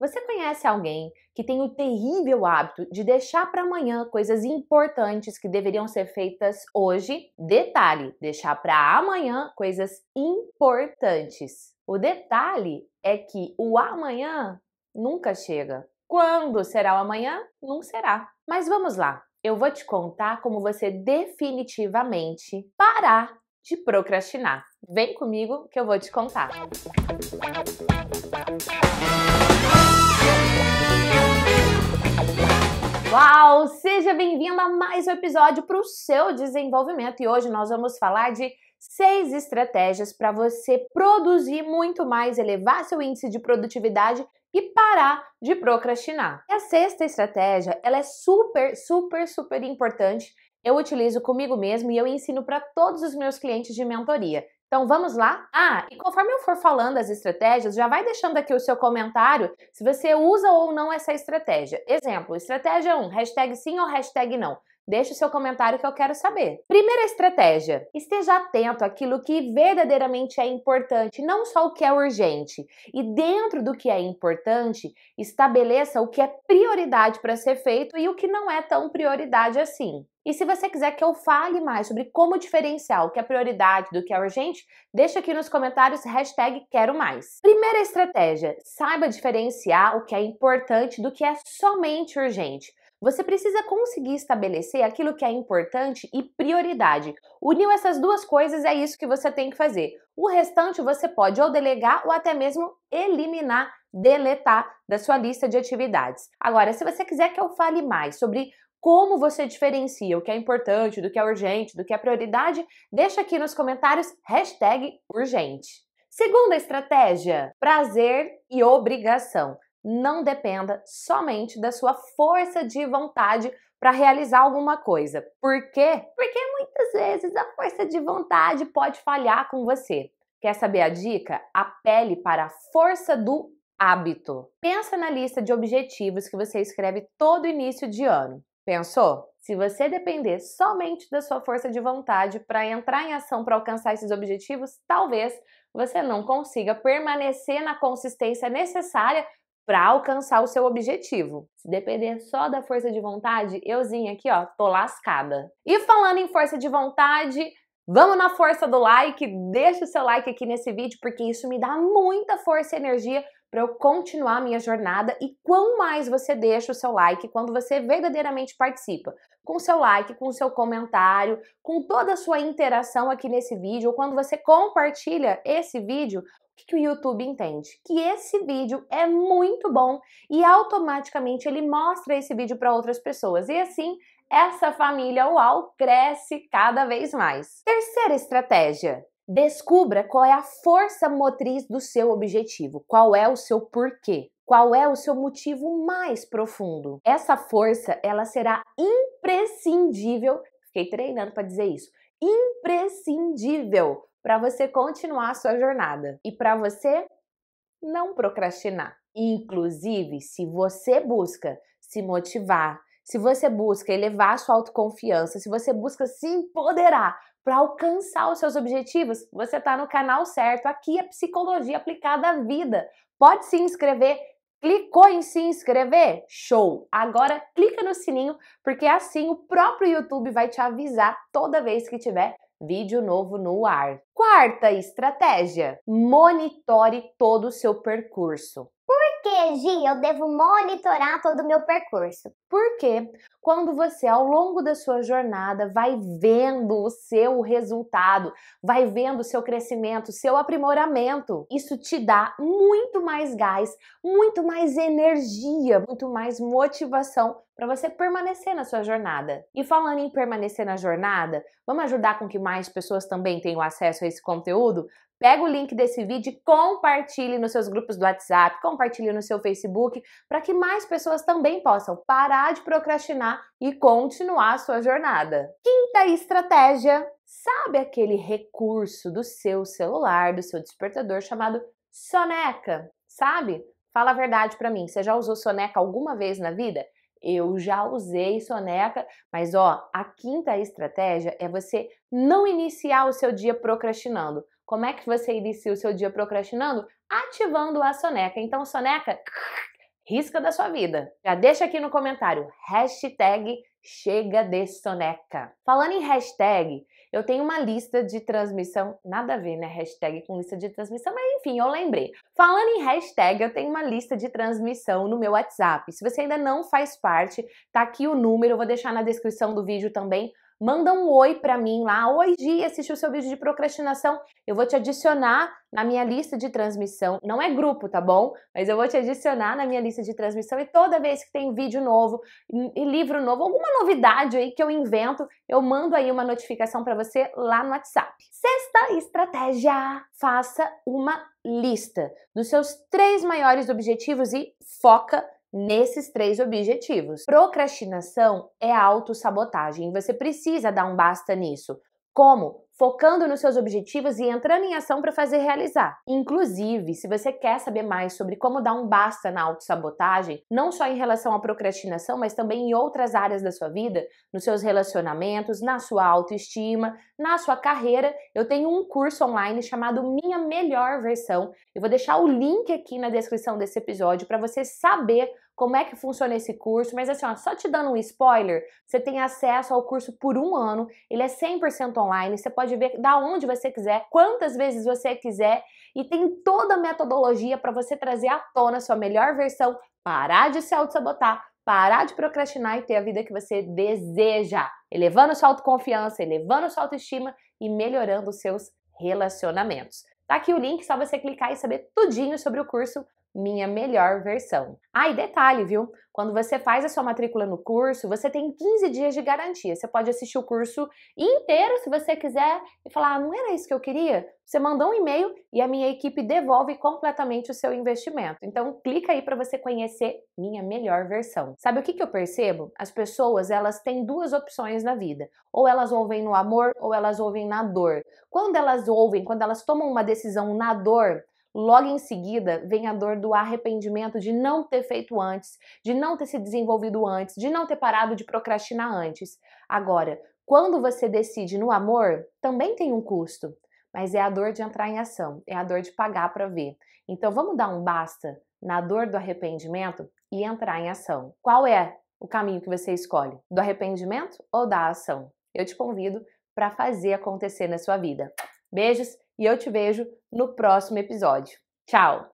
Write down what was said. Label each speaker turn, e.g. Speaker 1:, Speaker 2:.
Speaker 1: Você conhece alguém que tem o terrível hábito de deixar para amanhã coisas importantes que deveriam ser feitas hoje? Detalhe, deixar para amanhã coisas importantes. O detalhe é que o amanhã nunca chega. Quando será o amanhã? Não será. Mas vamos lá. Eu vou te contar como você definitivamente parar de procrastinar. Vem comigo que eu vou te contar. Música Uau! Seja bem-vindo a mais um episódio para o seu desenvolvimento e hoje nós vamos falar de seis estratégias para você produzir muito mais, elevar seu índice de produtividade e parar de procrastinar. E a sexta estratégia, ela é super, super, super importante. Eu utilizo comigo mesmo e eu ensino para todos os meus clientes de mentoria. Então vamos lá? Ah, e conforme eu for falando as estratégias, já vai deixando aqui o seu comentário se você usa ou não essa estratégia. Exemplo, estratégia 1, hashtag sim ou hashtag não. Deixe o seu comentário que eu quero saber. Primeira estratégia: esteja atento àquilo que verdadeiramente é importante, não só o que é urgente. E dentro do que é importante, estabeleça o que é prioridade para ser feito e o que não é tão prioridade assim. E se você quiser que eu fale mais sobre como diferenciar o que é prioridade do que é urgente, deixa aqui nos comentários hashtag quero mais. Primeira estratégia, saiba diferenciar o que é importante do que é somente urgente. Você precisa conseguir estabelecer aquilo que é importante e prioridade. Uniu essas duas coisas, é isso que você tem que fazer. O restante você pode ou delegar ou até mesmo eliminar, deletar da sua lista de atividades. Agora, se você quiser que eu fale mais sobre como você diferencia o que é importante do que é urgente, do que é prioridade, deixa aqui nos comentários urgente. Segunda estratégia: prazer e obrigação não dependa somente da sua força de vontade para realizar alguma coisa. Por quê? Porque muitas vezes a força de vontade pode falhar com você. Quer saber a dica? Apele para a força do hábito. Pensa na lista de objetivos que você escreve todo início de ano. Pensou? Se você depender somente da sua força de vontade para entrar em ação para alcançar esses objetivos, talvez você não consiga permanecer na consistência necessária para alcançar o seu objetivo. Se depender só da força de vontade, euzinha aqui, ó, tô lascada. E falando em força de vontade, vamos na força do like, deixa o seu like aqui nesse vídeo porque isso me dá muita força e energia para eu continuar a minha jornada e quanto mais você deixa o seu like quando você verdadeiramente participa, com o seu like, com o seu comentário, com toda a sua interação aqui nesse vídeo, ou quando você compartilha esse vídeo, que o YouTube entende? Que esse vídeo é muito bom e automaticamente ele mostra esse vídeo para outras pessoas. E assim, essa família UAU cresce cada vez mais. Terceira estratégia: descubra qual é a força motriz do seu objetivo, qual é o seu porquê. Qual é o seu motivo mais profundo? Essa força, ela será imprescindível Fiquei treinando para dizer isso imprescindível para você continuar a sua jornada e para você não procrastinar. Inclusive, se você busca se motivar, se você busca elevar a sua autoconfiança, se você busca se empoderar para alcançar os seus objetivos, você está no canal certo. Aqui é psicologia aplicada à vida. Pode se inscrever, Clicou em se inscrever? Show! Agora clica no sininho, porque assim o próprio YouTube vai te avisar toda vez que tiver vídeo novo no ar. Quarta estratégia: monitore todo o seu percurso que, Gi, eu devo monitorar todo o meu percurso? Porque quando você, ao longo da sua jornada, vai vendo o seu resultado, vai vendo o seu crescimento, seu aprimoramento, isso te dá muito mais gás, muito mais energia, muito mais motivação para você permanecer na sua jornada. E falando em permanecer na jornada, vamos ajudar com que mais pessoas também tenham acesso a esse conteúdo? Pega o link desse vídeo e compartilhe nos seus grupos do WhatsApp, compartilhe no seu Facebook, para que mais pessoas também possam parar de procrastinar e continuar a sua jornada. Quinta estratégia: sabe aquele recurso do seu celular, do seu despertador chamado soneca? Sabe? Fala a verdade para mim, você já usou soneca alguma vez na vida? Eu já usei soneca, mas ó, a quinta estratégia é você não iniciar o seu dia procrastinando. Como é que você inicia o seu dia procrastinando? Ativando a soneca. Então, soneca, risca da sua vida. Já deixa aqui no comentário, hashtag chega de soneca. Falando em hashtag, eu tenho uma lista de transmissão, nada a ver, né? Hashtag com lista de transmissão, mas enfim, eu lembrei. Falando em hashtag, eu tenho uma lista de transmissão no meu WhatsApp. Se você ainda não faz parte, tá aqui o número, eu vou deixar na descrição do vídeo também manda um oi para mim lá. Oi, Gi, assistiu seu vídeo de procrastinação. Eu vou te adicionar na minha lista de transmissão. Não é grupo, tá bom? Mas eu vou te adicionar na minha lista de transmissão e toda vez que tem vídeo novo e livro novo, alguma novidade aí que eu invento, eu mando aí uma notificação para você lá no WhatsApp. Sexta estratégia: faça uma lista dos seus três maiores objetivos e foca nesses três objetivos. Procrastinação é autossabotagem e você precisa dar um basta nisso. Como? focando nos seus objetivos e entrando em ação para fazer realizar. Inclusive, se você quer saber mais sobre como dar um basta na autossabotagem, não só em relação à procrastinação, mas também em outras áreas da sua vida, nos seus relacionamentos, na sua autoestima, na sua carreira, eu tenho um curso online chamado Minha Melhor Versão. Eu vou deixar o link aqui na descrição desse episódio para você saber como é que funciona esse curso, mas assim, ó, só te dando um spoiler, você tem acesso ao curso por um ano, ele é 100% online, você pode ver da onde você quiser, quantas vezes você quiser, e tem toda a metodologia para você trazer à tona a sua melhor versão, parar de se auto-sabotar, parar de procrastinar e ter a vida que você deseja, elevando sua autoconfiança, elevando sua autoestima e melhorando os seus relacionamentos. Tá aqui o link, só você clicar e saber tudinho sobre o curso minha melhor versão. Ah, e detalhe, viu? Quando você faz a sua matrícula no curso, você tem 15 dias de garantia. Você pode assistir o curso inteiro se você quiser e falar: ah, não era isso que eu queria. Você mandou um e-mail e a minha equipe devolve completamente o seu investimento. Então, clica aí para você conhecer minha melhor versão. Sabe o que, que eu percebo? As pessoas elas têm duas opções na vida: ou elas ouvem no amor ou elas ouvem na dor. Quando elas ouvem, quando elas tomam uma decisão na dor, Logo em seguida, vem a dor do arrependimento de não ter feito antes, de não ter se desenvolvido antes, de não ter parado de procrastinar antes. Agora, quando você decide no amor, também tem um custo, mas é a dor de entrar em ação, é a dor de pagar para ver. Então, vamos dar um basta na dor do arrependimento e entrar em ação. Qual é o caminho que você escolhe? Do arrependimento ou da ação? Eu te convido para fazer acontecer na sua vida. Beijos e eu te vejo no próximo episódio. Tchau!